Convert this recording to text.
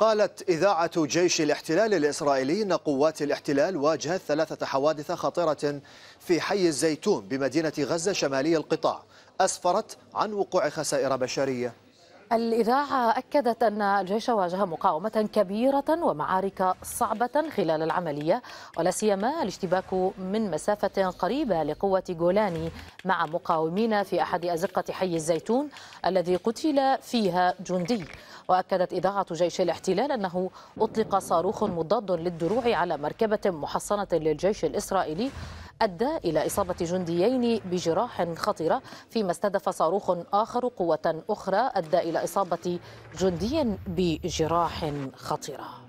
قالت إذاعة جيش الاحتلال الإسرائيلي أن قوات الاحتلال واجهت ثلاثة حوادث خطيرة في حي الزيتون بمدينة غزة شمالي القطاع أسفرت عن وقوع خسائر بشرية الإذاعة أكدت أن الجيش واجه مقاومة كبيرة ومعارك صعبة خلال العملية ولا سيما الاشتباك من مسافة قريبة لقوة جولاني مع مقاومين في أحد أزقة حي الزيتون الذي قتل فيها جندي وأكدت إذاعة جيش الاحتلال أنه أطلق صاروخ مضاد للدروع على مركبة محصنة للجيش الإسرائيلي أدى إلى إصابة جنديين بجراح خطيرة فيما استهدف صاروخ آخر قوة أخرى أدى إلى إصابة جندي بجراح خطيرة